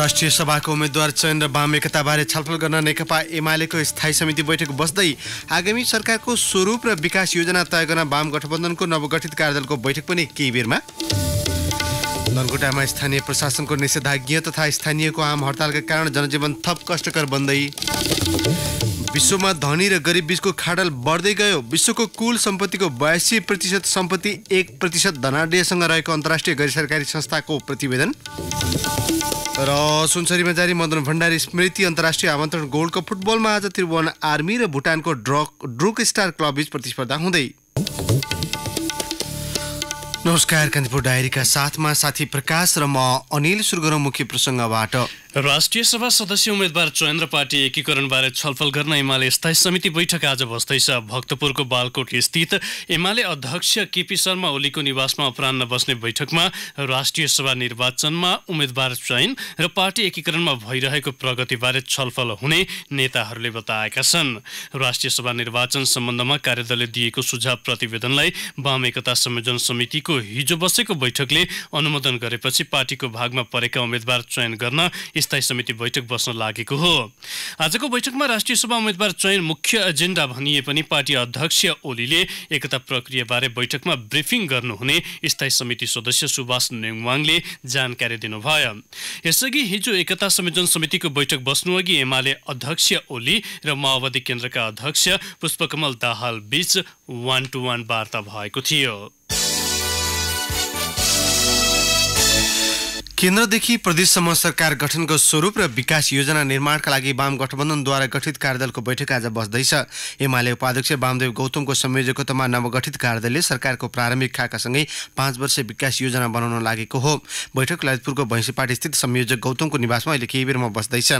राष्ट्रिय सभाको उम्मेद्वार चयन र वाम एकताबारे छलफल गर्न नेकपा एमालेको स्थायी समिति बैठक बस्दै आगामी सरकारको स्वरूप र विकास योजना तय गर्न वाम गठबन्धनको नवगठित कार्यदलको बैठक पनि केही बेरमा नलगोटामा स्थानीय प्रशासनको निषेधाज्ञा तथा स्थानीयको आम हडतालका कारण जनजीवन थप कष्टकर बन्दै विश्वमा धनी र गरिब बिचको खाडल बढ्दै गयो विश्वको कुल सम्पत्तिको बयासी प्रतिशत सम्पत्ति एक प्रतिशत धनाड्यसँग रहेको अन्तर्राष्ट्रिय गैर सरकारी संस्थाको प्रतिवेदन र सुनसरीमा जारी मदन भण्डारी स्मृति अन्तर्राष्ट्रिय आमन्त्रण गोल्ड फुटबलमा आज त्रिभुवन आर्मी र भुटानको ड्रक ड्रुक स्टार क्लब क्लबबीच प्रतिस्पर्धा हुँदै नमस्कार कान्तिपुर डायरीका साथमा साथी प्रकाश र म अनिल मुख्य प्रसङ्गबाट राष्ट्रिय सभा सदस्य उम्मेद्वार चयन र पार्टी एकीकरणबारे छलफल गर्न एमाले स्थायी समिति बैठक आज बस्दैछ भक्तपुरको बालकोट स्थित एमाले अध्यक्ष केपी शर्मा ओलीको निवासमा अपरान्न बस्ने बैठकमा राष्ट्रिय सभा निर्वाचनमा उम्मेद्वार चयन र पार्टी एकीकरणमा भइरहेको प्रगतिबारे छलफल हुने नेताहरूले बताएका छन् राष्ट्रिय सभा निर्वाचन सम्बन्धमा कार्यदलले दिएको सुझाव प्रतिवेदनलाई वाम एकता संयोजन समितिको हिजो बसेको बैठकले अनुमोदन गरेपछि पार्टीको भागमा परेका उम्मेद्वार चयन गर्न स्थायी समिति बैठक बस्न लागेको हो आजको बैठकमा राष्ट्रिय सभा उम्मेद्वार चयन मुख्य एजेन्डा भनिए पनि पार्टी अध्यक्ष ओलीले एकता प्रक्रियाबारे बैठकमा ब्रिफिङ गर्नुहुने स्थायी समिति सदस्य सुभाष नेङवाङले जानकारी दिनुभयो यसअघि हिजो एकता संयोजन समितिको बैठक बस्नुअघि एमाले अध्यक्ष ओली र माओवादी केन्द्रका अध्यक्ष पुष्पकमल दाहाल बीच वान टु वान वार्ता भएको थियो केन्द्रदेखि प्रदेशसम्म सरकार गठनको स्वरूप र विकास योजना निर्माणका लागि वाम गठबन्धनद्वारा गठित कार्यदलको बैठक आज बस्दैछ एमाले उपाध्यक्ष वामदेव गौतमको संयोजकत्वमा नवगठित कार्यदलले सरकारको प्रारम्भिक खाकासँगै पाँच वर्ष विकास योजना बनाउन लागेको हो बैठक ललितपुरको स्थित संयोजक गौतमको निवासमा अहिले केही बेरमा बस्दैछ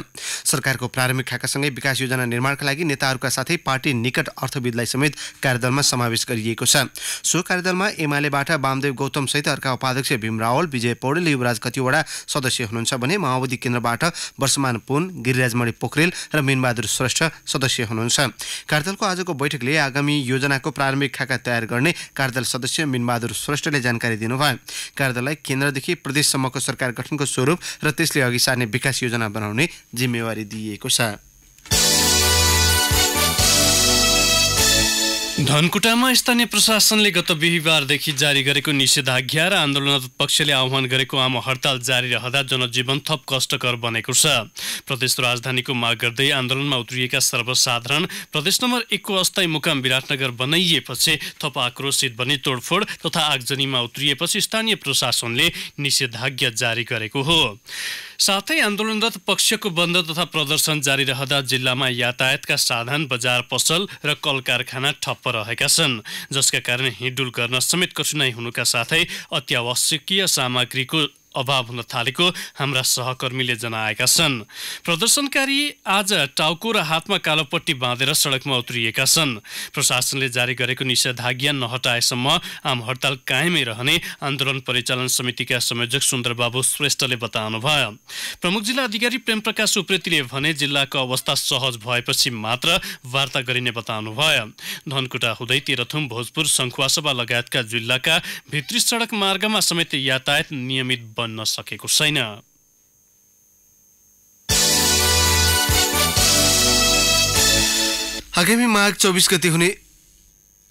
सरकारको प्रारम्भिक खाकासँगै विकास योजना निर्माणका लागि नेताहरूका साथै पार्टी निकट अर्थविदलाई समेत कार्यदलमा समावेश गरिएको छ सो कार्यदलमा एमालेबाट वामदेव गौतमसहित अर्का उपाध्यक्ष भीम रावल विजय पौडेल युवराज कति वडा सदस्य हुनुहुन्छ भने माओवादी केन्द्रबाट वर्षमान पुन गिरिराजमणि पोखरेल र मेनबहादुर श्रेष्ठ सदस्य हुनुहुन्छ कार्यदलको आजको बैठकले आगामी योजनाको प्रारम्भिक खाका तयार गर्ने कार्यदल सदस्य मिनबहादुर श्रेष्ठले जानकारी दिनुभयो कार्यदललाई केन्द्रदेखि प्रदेशसम्मको सरकार गठनको स्वरूप र त्यसले अघि सार्ने विकास योजना बनाउने जिम्मेवारी दिइएको छ धनकुटामा स्थानीय प्रशासनले गत बिहिबारदेखि जारी गरेको निषेधाज्ञा र आन्दोलन पक्षले आह्वान गरेको आम हडताल जारी रहँदा जनजीवन थप कष्टकर बनेको छ प्रदेश राजधानीको माग गर्दै आन्दोलनमा उत्रिएका सर्वसाधारण प्रदेश नम्बर एकको अस्थायी मुकाम विराटनगर बनाइएपछि थप आक्रोशित बने तोडफोड तथा आगजनीमा उत्रिएपछि स्थानीय प्रशासनले निषेधाज्ञा जारी गरेको हो साथै आन्दोलनरत पक्षको बन्द तथा प्रदर्शन जारी रहँदा जिल्लामा यातायातका साधन बजार पसल र कल कारखाना ठप्प रहेका छन् जसका कारण हिँडुल गर्न समेत कठिनाई हुनुका साथै अत्यावश्यकीय सामग्रीको अभाव हुन थालेको हाम्रा सहकर्मीले जनाएका छन् प्रदर्शनकारी आज टाउको र हातमा कालोपट्टि बाँधेर सडकमा उत्रिएका छन् प्रशासनले जारी गरेको निषेधाज्ञा नहटाएसम्म आम हडताल कायमै रहने आन्दोलन परिचालन समितिका संयोजक सुन्दरबाबु श्रेष्ठले बताउनुभयो प्रमुख जिल्ला अधिकारी प्रेम प्रकाश उप्रेतीले भने जिल्लाको अवस्था सहज भएपछि मात्र वार्ता गरिने बताउनुभयो धनकुटा हुँदै तेह्रथुम भोजपुर सङ्खुवासभा लगायतका जिल्लाका भित्री सडक मार्गमा समेत यातायात नियमित बन्न सकेको छैन आगामी माघ चौबिस गते हुने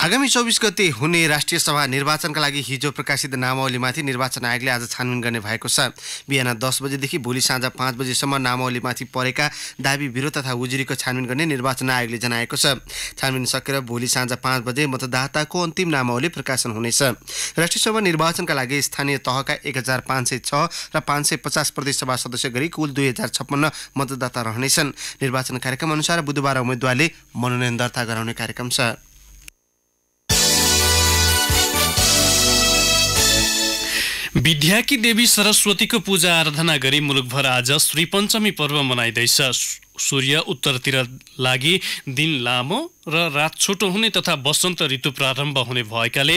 आगामी चौबिस गते हुने राष्ट्रिय सभा निर्वाचनका लागि हिजो प्रकाशित नामावलीमाथि निर्वाचन आयोगले आज छानबिन गर्ने भएको छ बिहान दस बजेदेखि भोलि साँझ पाँच बजीसम्म नामावलीमाथि परेका दावी विरोध तथा उजुरीको छानबिन गर्ने निर्वाचन आयोगले जनाएको छ छानबिन सकेर भोलि साँझ पाँच बजे मतदाताको अन्तिम नामावली प्रकाशन हुनेछ राष्ट्रिय सभा निर्वाचनका लागि स्थानीय तहका एक हजार पाँच सय छ र पाँच सय पचास प्रदेशसभा सदस्य गरी कुल दुई हजार छप्पन्न मतदाता रहनेछन् निर्वाचन कार्यक्रम अनुसार बुधबार उम्मेद्वारले मनोनयन दर्ता गराउने कार्यक्रम छ विद्याकी देवी सरस्वतीको पूजा आराधना गरी मुलुकभर आज श्रीपञ्चमी पर्व मनाइँदैछ सूर्य उत्तरतिर लागि दिन लामो र रात छोटो हुने तथा वसन्त ऋतु प्रारम्भ हुने भएकाले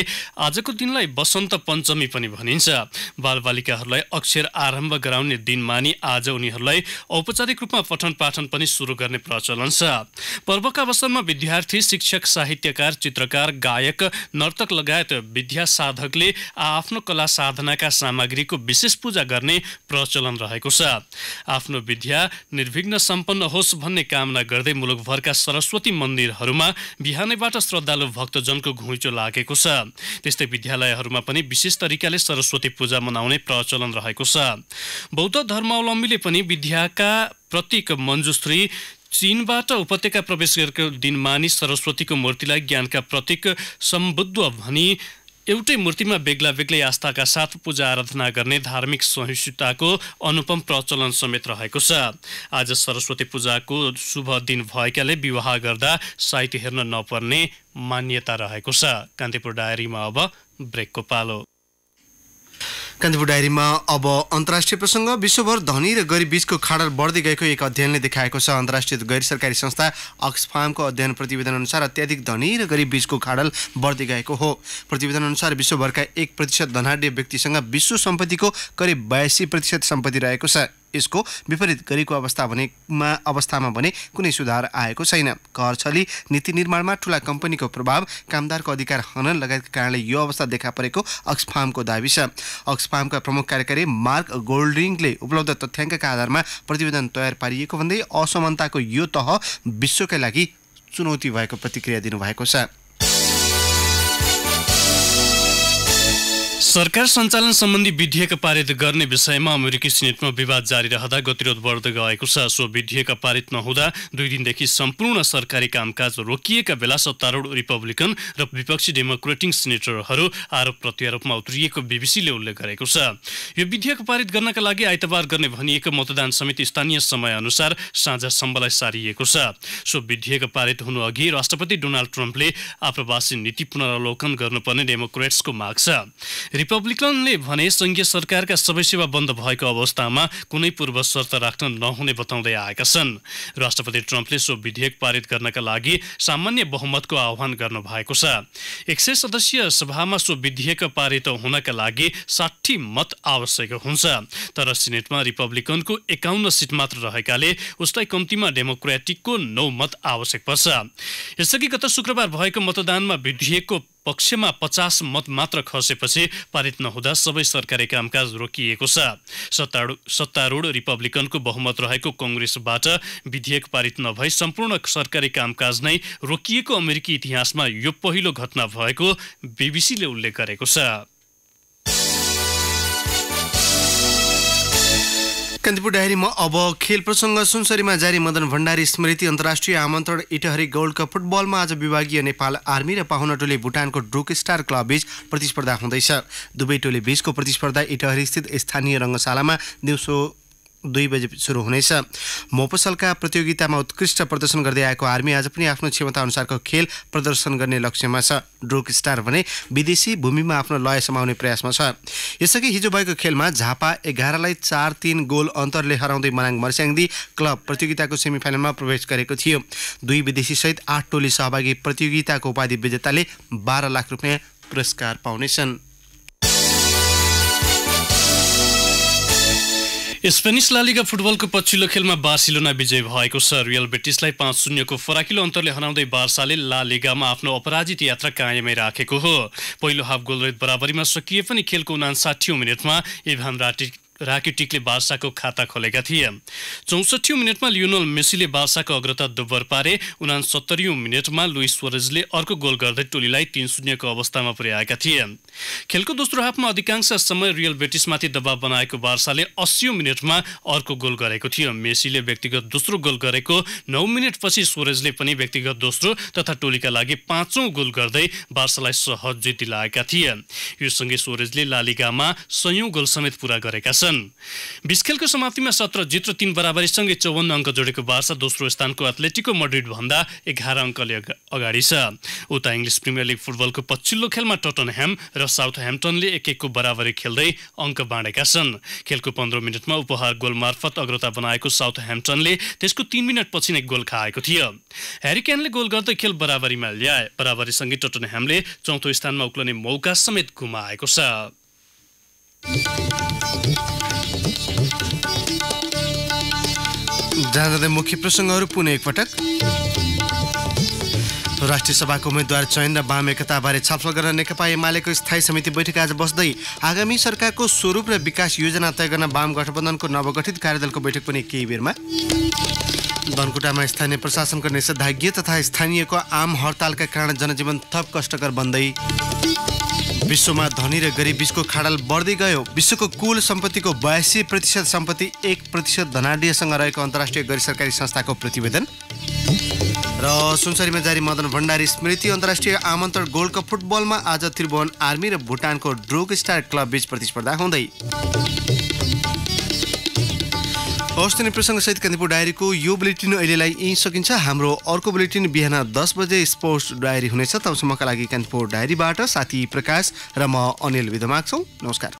आजको दिनलाई वसन्त पञ्चमी पनि भनिन्छ बालबालिकाहरूलाई अक्षर आरम्भ गराउने दिन मानि आज उनीहरूलाई औपचारिक रूपमा पठन पाठन पनि सुरु गर्ने प्रचलन छ पर्वका अवसरमा विद्यार्थी शिक्षक साहित्यकार चित्रकार गायक नर्तक लगायत विद्या साधकले आआफ्नो कला साधनाका सामग्रीको विशेष पूजा गर्ने प्रचलन रहेको छ आफ्नो विद्या निर्विघ्न सम्पन्न होस् भन्ने कामना गर्दै मुलुकभरका सरस्वती मन्दिरहरू विद्यालयहरूमा बिहानैबाट श्रद्धालु भक्तजनको घुइँचो लागेको छ त्यस्तै विद्यालयहरूमा पनि विशेष तरिकाले सरस्वती पूजा मनाउने प्रचलन रहेको छ बौद्ध धर्मावलम्बीले पनि विद्याका प्रतीक मञ्जुश्री चिनबाट उपत्यका प्रवेश गरेको दिन मानिस सरस्वतीको मूर्तिलाई ज्ञानका प्रतीक सम्बुद्ध भनी एउटै मूर्तिमा बेग्ला बेग्लै आस्थाका साथ पूजा आराधना गर्ने धार्मिक सहिष्णुताको अनुपम प्रचलन समेत रहेको छ आज सरस्वती पूजाको शुभ दिन भएकाले विवाह गर्दा साहित्य हेर्न नपर्ने मान्यता रहेको छ कान्तिपुर डायरीमा अब ब्रेकको पालो कान्तिपुर डायरीमा अब अन्तर्राष्ट्रिय प्रसङ्ग विश्वभर धनी र गरिब बीचको खाडल बढ्दै गएको एक अध्ययनले देखाएको छ अन्तर्राष्ट्रिय गैर सरकारी संस्था अक्सफार्मको अध्ययन प्रतिवेदन अनुसार अत्याधिक धनी र गरिब बीचको खाडल बढ्दै गएको हो प्रतिवेदन अनुसार विश्वभरका एक प्रतिशत धनाढ्य व्यक्तिसँग विश्व सम्पत्तिको करिब बयासी प्रतिशत सम्पत्ति रहेको छ यसको विपरीत गरेको अवस्था भनेमा अवस्थामा भने कुनै सुधार आएको छैन कर छली नीति निर्माणमा ठुला कम्पनीको प्रभाव कामदारको अधिकार हनन लगायतका कारणले यो अवस्था देखा परेको अक्सफार्मको दावी छ अक्सफार्मका प्रमुख कार्यकारी मार्क गोल्ड्रिङले उपलब्ध तथ्याङ्कका आधारमा प्रतिवेदन तयार पारिएको भन्दै असमानताको यो तह विश्वकै लागि चुनौती भएको प्रतिक्रिया दिनुभएको छ सरकार सञ्चालन सम्बन्धी विधेयक पारित गर्ने विषयमा अमेरिकी सिनेटमा विवाद जारी रहँदा गतिरोध बढ्दै गएको छ सो विधेयक पारित नहुँदा दुई दिनदेखि सम्पूर्ण सरकारी कामकाज रोकिएका बेला सत्तारूढ रिपब्लिकन र विपक्षी डेमोक्रेटिक सिनेटरहरू आरोप प्रत्यारोपमा उत्रिएको बिबिसीले उल्लेख गरेको छ यो विधेयक पारित गर्नका लागि आइतबार गर्ने भनिएको मतदान समिति स्थानीय समयअनुसार साँझसम्मलाई सारिएको छ सो विधेयक पारित हुनु अघि राष्ट्रपति डोनाल्ड ट्रम्पले आप्रवासी नीति पुनरावलोकन गर्नुपर्ने डेमोक्रेट्सको माग छ रिपब्लिकनले भने संघीय सरकारका सबै सेवा बन्द भएको अवस्थामा कुनै पूर्व शर्त राख्न नहुने बताउँदै आएका छन् राष्ट्रपति ट्रम्पले सो विधेयक पारित गर्नका लागि सामान्य बहुमतको आह्वान गर्नु भएको छ एक सय सदस्यीय सभामा सो विधेयक पारित हुनका लागि साठी मत आवश्यक हुन्छ तर सिनेटमा रिपब्लिकनको एकाउन्न सिट मात्र रहेकाले उसलाई कम्तीमा डेमोक्रेटिकको नौ मत आवश्यक पर्छ यसअघि गत शुक्रबार भएको मतदानमा विधेयकको पक्षमा पचास मत मात्र खसेपछि पारित नहुँदा सबै सरकारी कामकाज रोकिएको छ सत्तारूढ रिपब्लिकनको बहुमत रहेको कङ्ग्रेसबाट विधेयक पारित नभई सम्पूर्ण सरकारी कामकाज नै रोकिएको अमेरिकी इतिहासमा यो पहिलो घटना भएको बिबिसीले उल्लेख गरेको छ कान्तिपुर डायरीमा अब खेल प्रसङ्ग सुनसरीमा जारी मदन भण्डारी स्मृति अन्तर्राष्ट्रिय आमन्त्रण इटहरी गोल्ड कप फुटबलमा आज विभागीय नेपाल आर्मी र पाहुना टोली भुटानको ड्रुक स्टार क्लब बीच प्रतिस्पर्धा हुँदैछ दुवै टोली बीचको प्रतिस्पर्धा इटहरी स्थित स्थानीय रङ्गशालामा दिउँसो दुई बजे सुरु हुनेछ मोपसलका प्रतियोगितामा उत्कृष्ट प्रदर्शन गर्दै आएको आर्मी आज पनि आफ्नो क्षमताअनुसारको खेल प्रदर्शन गर्ने लक्ष्यमा छ ड्रुक स्टार भने विदेशी भूमिमा आफ्नो लय समाउने प्रयासमा छ यसअघि हिजो भएको खेलमा झापा एघारलाई चार तिन गोल अन्तरले हराउँदै मनाङ मर्स्याङदी क्लब प्रतियोगिताको सेमिफाइनलमा प्रवेश गरेको थियो दुई विदेशी सहित आठ टोली सहभागी प्रतियोगिताको उपाधि विजेताले बाह्र लाख रुपियाँ पुरस्कार पाउनेछन् स्पेनिस लालिगा फुटबलको पछिल्लो खेलमा बार्सिलोना विजय भएको छ रियल ब्रिटिसलाई पाँच शून्यको फराकिलो अन्तरले हराउँदै बार्साले लालिगामा आफ्नो अपराजित यात्रा कायमै राखेको हो पहिलो हाफ गोलरहित बराबरीमा सकिए पनि खेलको उनासाठी मिनटमा इभान राटी राकेटिकले बार्साको खाता खोलेका थिए चौसठी मिनटमा लियोनल मेसीले बार्साको अग्रता दोब्बर पारे उनासत्तरी मिनटमा लुइस स्वरेजले अर्को गोल गर्दै टोलीलाई तीन शून्यको अवस्थामा पुर्याएका थिए खेलको दोस्रो हाफमा अधिकांश समय रियल बेटिसमाथि दबाव बनाएको बार्साले अस्सी मिनटमा अर्को गोल गरेको थियो मेसीले व्यक्तिगत दोस्रो गोल गरेको नौ मिनटपछि स्वरेजले पनि व्यक्तिगत दोस्रो तथा टोलीका लागि पाँचौँ गोल गर्दै बार्सालाई सहज जित दिलाएका थिए यो सँगै स्वरेजले लालिगामा सयौं गोल समेत पूरा गरेका छन् छन् बिस्खेलको समाप्तिमा सत्र जित र तीन बराबरीसँगै चौवन्न अङ्क जोडेको बार्सा दोस्रो स्थानको एथलेटिको मड्रिड भन्दा एघार अङ्कले अगाडि छ उता इङ्ग्लिस प्रिमियर लिग फुटबलको पछिल्लो खेलमा टटनह्याम र साउथ ह्याम्पटनले एक एकको बराबरी खेल्दै अङ्क बाँडेका छन् खेलको पन्ध्र मिनटमा उपहार गोल मार्फत अग्रता बनाएको साउथ ह्याम्पटनले त्यसको तीन पछि नै गोल खाएको थियो हेरिकेनले गोल गर्दै खेल बराबरीमा ल्याए बराबरीसँगै टटनह्यामले चौथो स्थानमा उक्लने मौका समेत गुमाएको छ जाँदै मुख्य प्रसङ्गहरू पुनः एकपटक राष्ट्रिय सभाको उम्मेद्वार चयन र वाम एकताबारे छलफल गर्न नेकपा एमालेको स्थायी समिति बैठक आज बस्दै आगामी सरकारको स्वरूप र विकास योजना तय गर्न वाम गठबन्धनको नवगठित कार्यदलको बैठक पनि केही बेरमा धनकुटामा स्थानीय प्रशासनको निषेधाज्ञ तथा स्थानीयको आम हडतालका कारण जनजीवन थप कष्टकर बन्दै विश्वमा धनी र गरिब बीचको खाडल बढ्दै गयो विश्वको कुल सम्पत्तिको बयासी प्रतिशत सम्पत्ति एक प्रतिशत धनाडियसँग रहेको अन्तर्राष्ट्रिय गैर सरकारी संस्थाको प्रतिवेदन र सुनसरीमा जारी मदन भण्डारी स्मृति अन्तर्राष्ट्रिय आमन्त्रण गोल्ड कप फुटबलमा आज त्रिभुवन आर्मी र भुटानको ड्रोग स्टार क्लब बीच प्रतिस्पर्धा हुँदै हवस् त प्रसङ्ग कान्तिपुर डायरीको यो बुलेटिन अहिलेलाई यहीँ सकिन्छ हाम्रो अर्को बुलेटिन बिहान दस बजे स्पोर्ट्स डायरी हुनेछ तबसम्मका लागि कान्तिपुर डायरीबाट साथी प्रकाश र म अनिल विधमाग छौँ नमस्कार